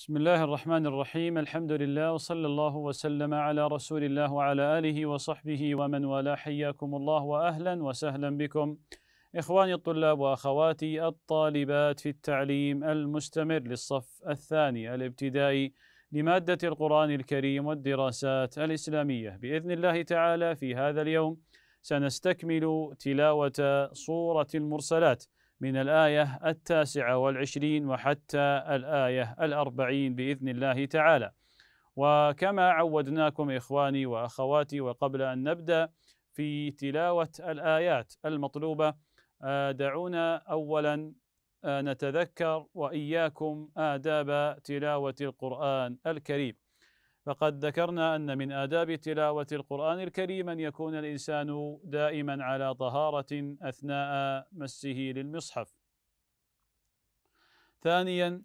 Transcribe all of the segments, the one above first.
بسم الله الرحمن الرحيم الحمد لله وصلى الله وسلم على رسول الله وعلى آله وصحبه ومن والاه حياكم الله وأهلا وسهلا بكم إخواني الطلاب وأخواتي الطالبات في التعليم المستمر للصف الثاني الابتدائي لمادة القرآن الكريم والدراسات الإسلامية بإذن الله تعالى في هذا اليوم سنستكمل تلاوة صورة المرسلات من الآية التاسعة والعشرين وحتى الآية الأربعين بإذن الله تعالى وكما عودناكم إخواني وأخواتي وقبل أن نبدأ في تلاوة الآيات المطلوبة آه، دعونا أولا آه، نتذكر وإياكم آداب تلاوة القرآن الكريم فقد ذكرنا أن من آداب تلاوة القرآن الكريم أن يكون الإنسان دائما على طهارة أثناء مسه للمصحف. ثانيا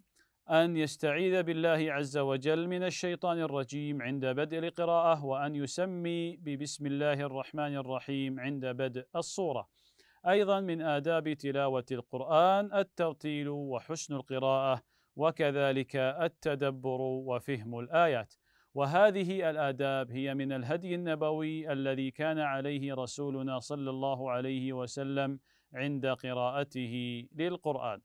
أن يستعيذ بالله عز وجل من الشيطان الرجيم عند بدء القراءة وأن يسمي ببسم الله الرحمن الرحيم عند بدء الصورة. أيضا من آداب تلاوة القرآن الترتيل وحسن القراءة وكذلك التدبر وفهم الآيات. وهذه الآداب هي من الهدي النبوي الذي كان عليه رسولنا صلى الله عليه وسلم عند قراءته للقرآن.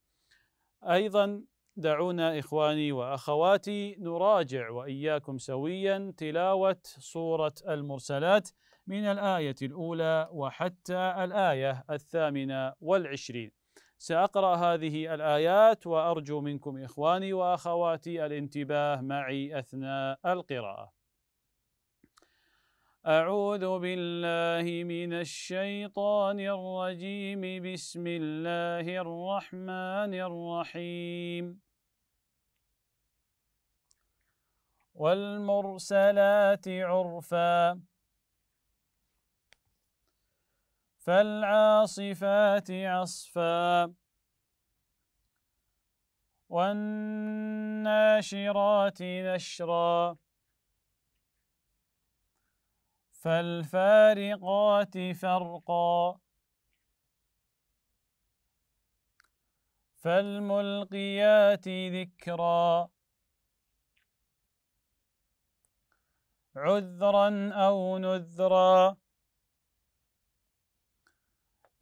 أيضا دعونا إخواني وأخواتي نراجع وإياكم سويا تلاوة سورة المرسلات من الآية الأولى وحتى الآية الثامنة والعشرين. ساقرا هذه الايات وارجو منكم اخواني واخواتي الانتباه معي اثناء القراءه أعوذ بالله من الشيطان الرجيم بسم الله الرحمن الرحيم والمرسلات عرفا فالعاصفات عصفا والناشرات نشرا فالفارقات فرقا فالملقيات ذكرا عذرا أو نذرا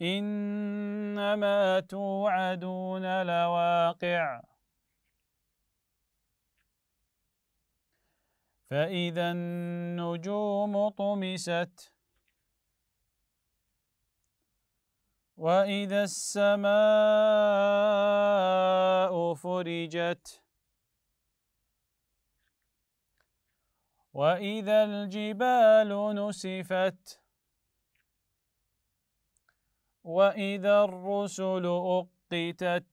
إنما توعدون لواقع فإذا النجوم طمست وإذا السماء فرجت وإذا الجبال نسفت وإذا الرسل أقتت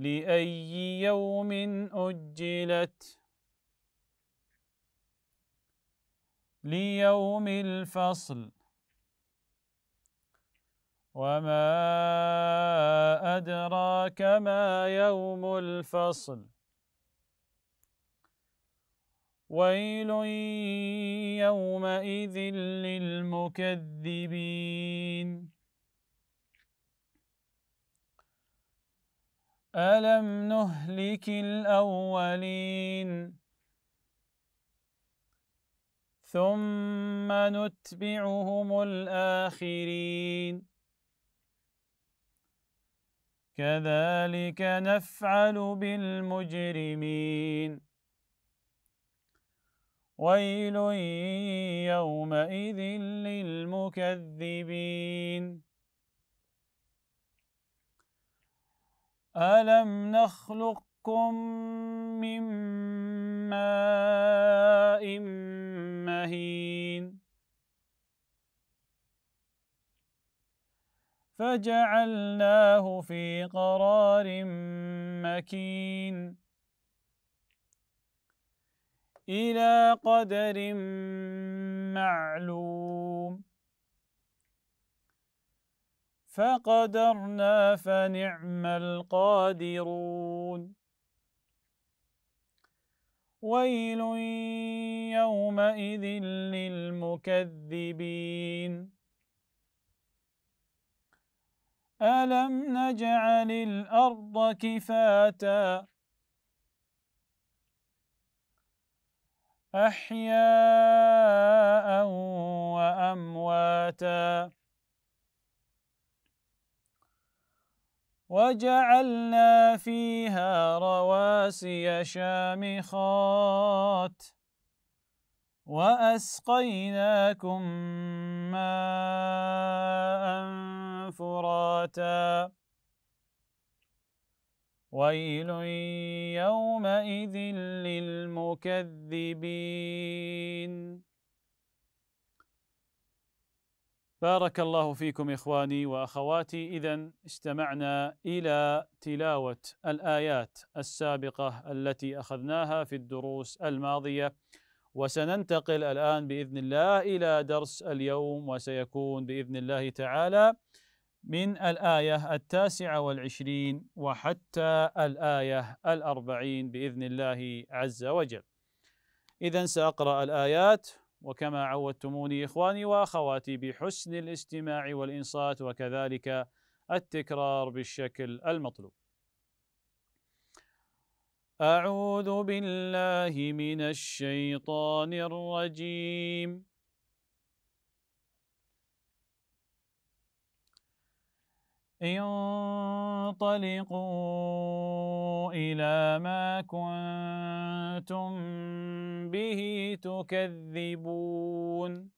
لأي يوم أجلت ليوم الفصل وما أدراك ما يوم الفصل ويل يومئذ للمكذبين ألم نهلك الأولين ثم نتبعهم الآخرين كذلك نفعل بالمجرمين ويل يومئذ للمكذبين ألم نخلقكم من ماء مهين فجعلناه في قرار مكين إلى قدر معلوم فقدرنا فنعم القادرون ويل يومئذ للمكذبين ألم نجعل الأرض كفاتا أحياء وأمواتا وجعلنا فيها رواسي شامخات وأسقيناكم ماء فراتا ويل يومئذ للمكذبين بارك الله فيكم اخواني واخواتي اذا استمعنا الى تلاوه الايات السابقه التي اخذناها في الدروس الماضيه وسننتقل الان باذن الله الى درس اليوم وسيكون باذن الله تعالى من الايه التاسعه والعشرين وحتى الايه الاربعين باذن الله عز وجل. اذا ساقرا الايات وكما عودتموني إخواني وأخواتي بحسن الاستماع والإنصات وكذلك التكرار بالشكل المطلوب أعوذ بالله من الشيطان الرجيم انطلقوا إلى ما كنتم به تكذبون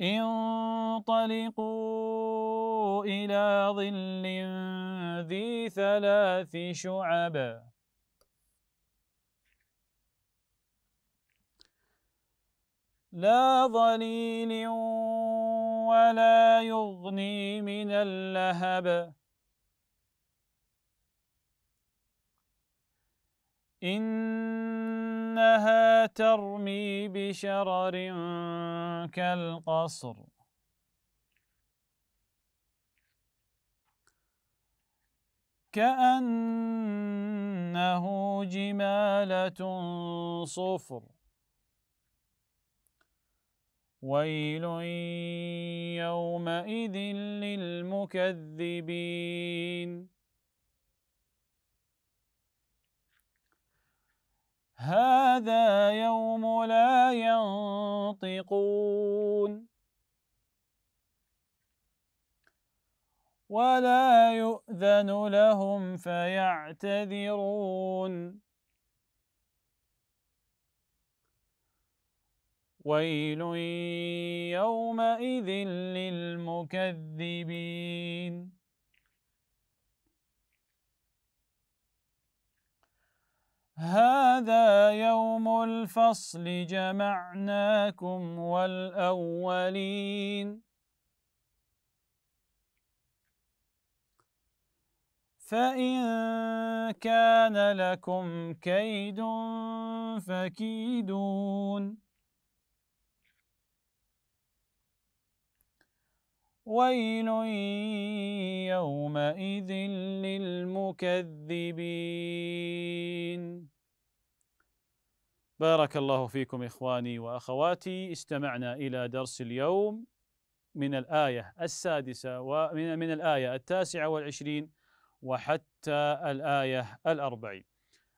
انطلقوا إلى ظل ذي ثلاث شعب لا ظليل ولا يغني من اللهب إنها ترمي بشرر كالقصر كأنه جمالة صفر ويل يومئذ للمكذبين هذا يوم لا ينطقون ولا يؤذن لهم فيعتذرون ويل يومئذ للمكذبين هذا يوم الفصل جمعناكم والأولين فإن كان لكم كيد فكيدون ويل يومئذ للمكذبين بارك الله فيكم إخواني وأخواتي استمعنا إلى درس اليوم من الآية السادسة ومن من الآية التاسعة والعشرين وحتى الآية الأربعين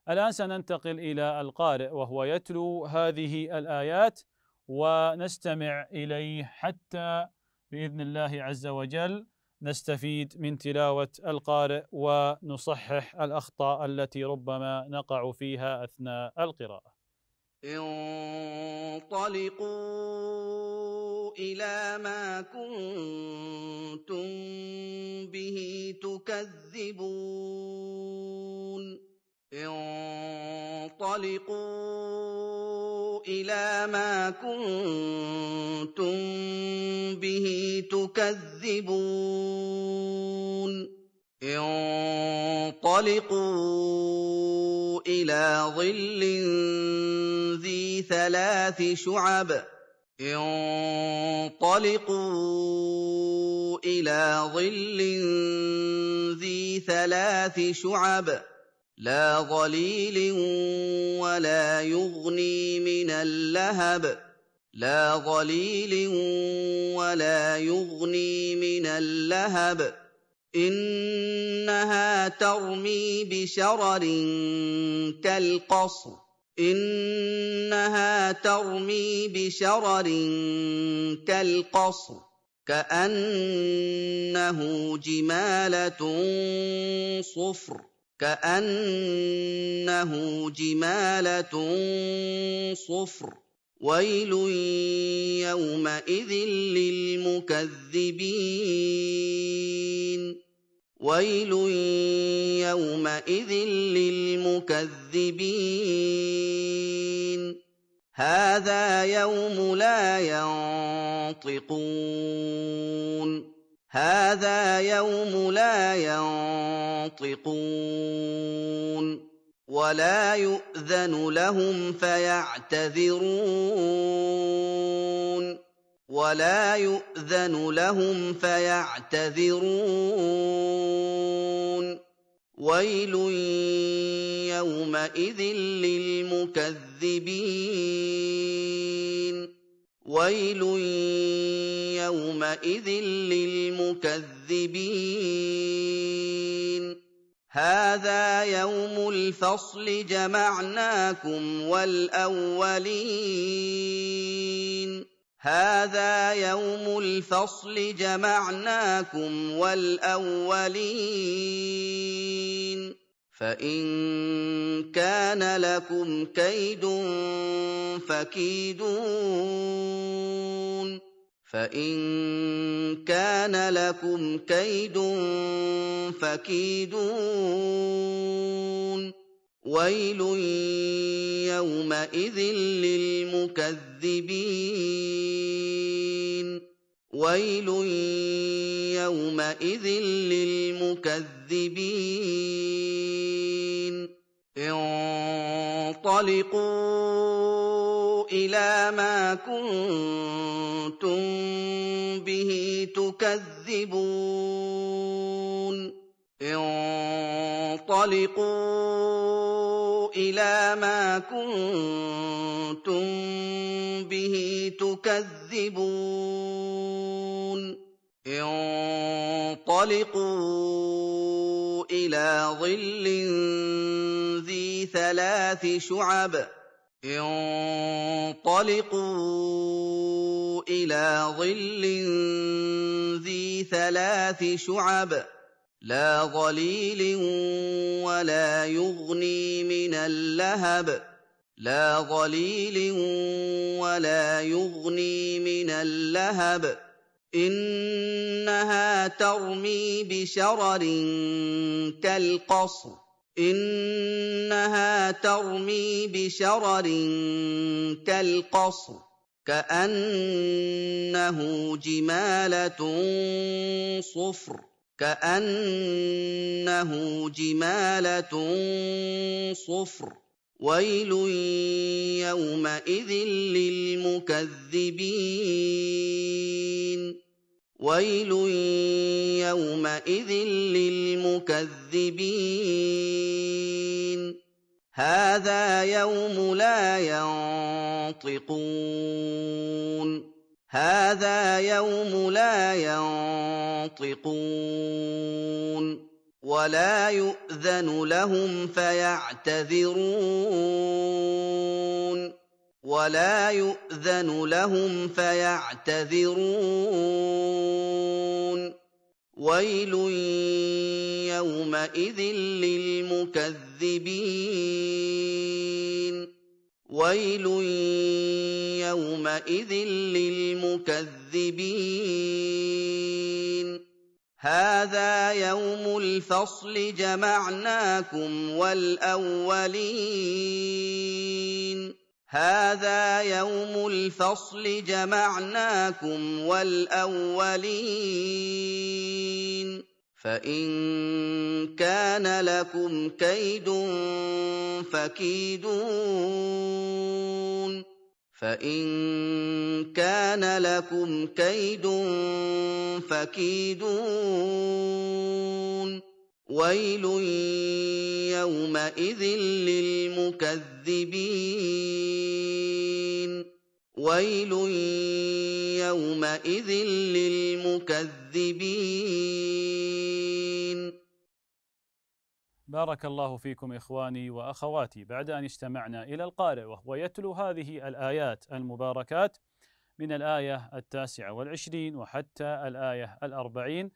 الآن سننتقل إلى القارئ وهو يتلو هذه الآيات ونستمع إليه حتى باذن الله عز وجل نستفيد من تلاوه القارئ ونصحح الاخطاء التي ربما نقع فيها اثناء القراءه. انطلقوا الى ما كنتم به تكذبون انطلقوا الى ما كنتم به تكذبون انطلقوا الى ظل ذي ثلاث شعب انطلقوا الى ظل ذي ثلاث شعب لا ظليل ولا يغني من اللهب لا ظليل ولا يغني من اللهب انها ترمي بشرر كالقصر انها ترمي بشرر كالقصر كانه جماله صفر كأنه جمالة صفر ويل يومئذ للمكذبين ويل يومئذ للمكذبين هذا يوم لا ينطقون هذا يوم لا ينطقون ولا يؤذن لهم فيعتذرون ولا يؤذن لهم فيعتذرون ويل يومئذ للمكذبين ويل يومئذ للمكذبين هذا يوم الفصل جمعناكم والاولين هذا يوم الفصل جمعناكم والاولين فان كان لكم كيد فكيدون فان كان لكم كيد فكيدون ويل يومئذ للمكذبين ويل يومئذ للمكذبين انطلقوا الى ما كنتم به تكذبون انطلقوا الى ما كنتم به تكذبون انطلقوا إلى ظل ذي ثلاث شعب انطلقوا إلى ظل ذي ثلاث شعب لا ظليل ولا يغني من اللهب لا ظليل ولا يغني من اللهب انها ترمي بشرر كالقصر انها ترمي بشرر كالقصر كانه جماله صفر كانه جماله صفر ويل يومئذ للمكذبين ويل يومئذ للمكذبين هذا يوم لا ينطقون هذا يوم لا ينطقون ولا يؤذن لهم فيعتذرون ولا يؤذن لهم فيعتذرون ويل يومئذ للمكذبين ويل يومئذ للمكذبين هذا يوم الفصل جمعناكم والاولين هذا يوم الفصل جمعناكم والاولين فان كان لكم كيد فكيدون فان كان لكم كيد فكيدون ويل يومئذ للمكذبين ويل يومئذ للمكذبين بارك الله فيكم اخواني واخواتي بعد ان استمعنا الى القارئ وهو يتلو هذه الايات المباركات من الايه التاسعه والعشرين وحتى الايه الاربعين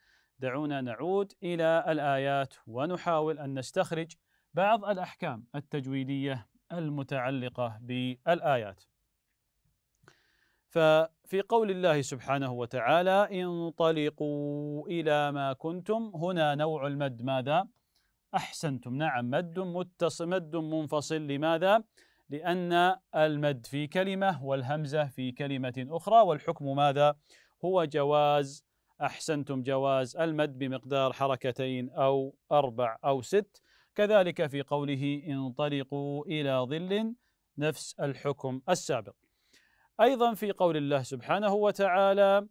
دعونا نعود إلى الآيات ونحاول أن نستخرج بعض الأحكام التجويدية المتعلقة بالآيات. ففي قول الله سبحانه وتعالى انطلقوا إلى ما كنتم هنا نوع المد ماذا؟ أحسنتم نعم مد متصل مد منفصل لماذا؟ لأن المد في كلمة والهمزة في كلمة أخرى والحكم ماذا؟ هو جواز أحسنتم جواز المد بمقدار حركتين أو أربع أو ست كذلك في قوله انطلقوا إلى ظل نفس الحكم السابق أيضا في قول الله سبحانه وتعالى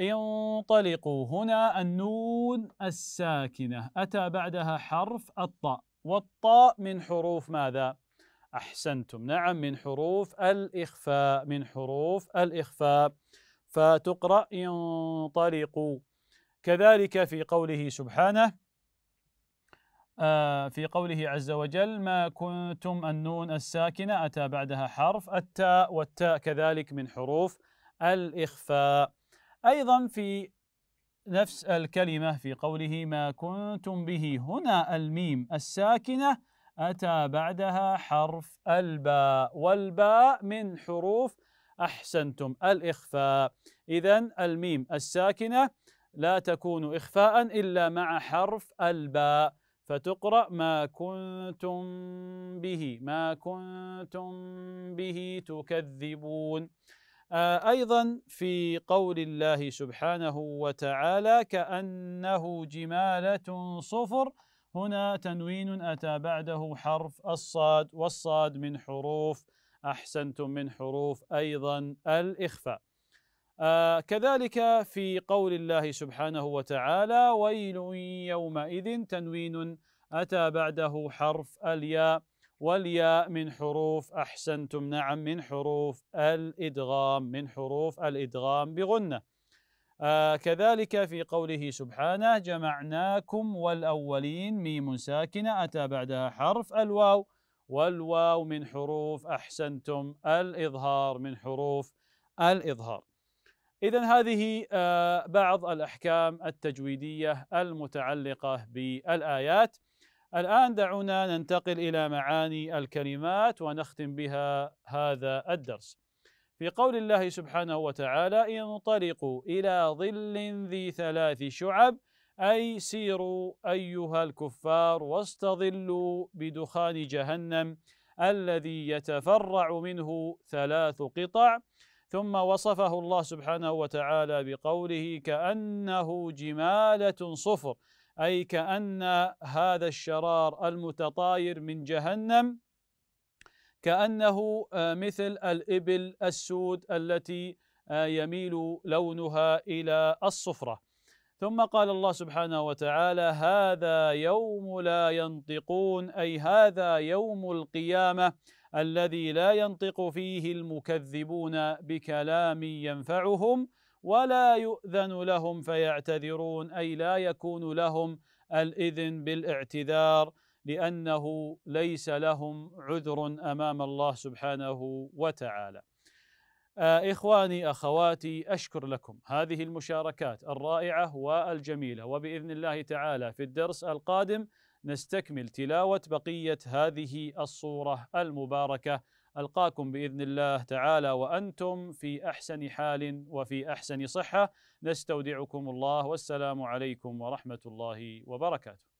انطلقوا هنا النون الساكنة أتى بعدها حرف الطاء والطاء من حروف ماذا؟ أحسنتم نعم من حروف الإخفاء من حروف الإخفاء فتقرأ انطلقوا كذلك في قوله سبحانه آه، في قوله عز وجل ما كنتم النون الساكنة أتى بعدها حرف التاء والتاء كذلك من حروف الإخفاء أيضا في نفس الكلمة في قوله ما كنتم به هنا الميم الساكنة أتى بعدها حرف الباء والباء من حروف أحسنتم الإخفاء إذا الميم الساكنة لا تكون إخفاء إلا مع حرف الباء فتقرأ ما كنتم به ما كنتم به تكذبون آه، أيضا في قول الله سبحانه وتعالى كأنه جمالة صفر هنا تنوين أتى بعده حرف الصاد والصاد من حروف احسنتم من حروف ايضا الاخفاء آه كذلك في قول الله سبحانه وتعالى ويل يومئذ تنوين اتى بعده حرف الياء والياء من حروف احسنتم نعم من حروف الادغام من حروف الادغام بغنه آه كذلك في قوله سبحانه جمعناكم والاولين ميم ساكنه اتى بعدها حرف الواو والواو من حروف أحسنتم الإظهار من حروف الإظهار إذا هذه آه، بعض الأحكام التجويدية المتعلقة بالآيات الآن دعونا ننتقل إلى معاني الكلمات ونختم بها هذا الدرس في قول الله سبحانه وتعالى انطلقوا إلى ظل ذي ثلاث شعب أي سيروا أيها الكفار واستظلوا بدخان جهنم الذي يتفرع منه ثلاث قطع ثم وصفه الله سبحانه وتعالى بقوله كأنه جمالة صفر أي كأن هذا الشرار المتطاير من جهنم كأنه آه، مثل الإبل السود التي آه، يميل لونها إلى الصفرة ثم قال الله سبحانه وتعالى هذا يوم لا ينطقون أي هذا يوم القيامة الذي لا ينطق فيه المكذبون بكلام ينفعهم ولا يؤذن لهم فيعتذرون أي لا يكون لهم الإذن بالاعتذار لأنه ليس لهم عذر أمام الله سبحانه وتعالى آه، اخواني اخواتي اشكر لكم هذه المشاركات الرائعه والجميله وباذن الله تعالى في الدرس القادم نستكمل تلاوه بقيه هذه الصوره المباركه القاكم باذن الله تعالى وانتم في احسن حال وفي احسن صحه نستودعكم الله والسلام عليكم ورحمه الله وبركاته